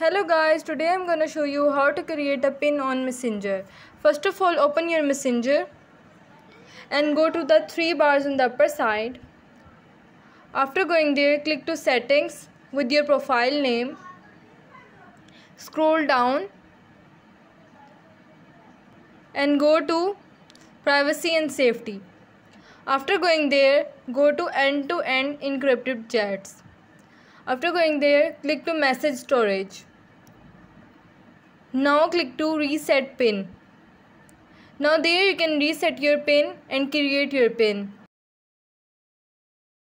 hello guys today i'm going to show you how to create a pin on messenger first of all open your messenger and go to the three bars on the upper side after going there click to settings with your profile name scroll down and go to privacy and safety after going there go to end to end encrypted chats after going there, click to message storage. Now click to reset pin. Now there you can reset your pin and create your pin.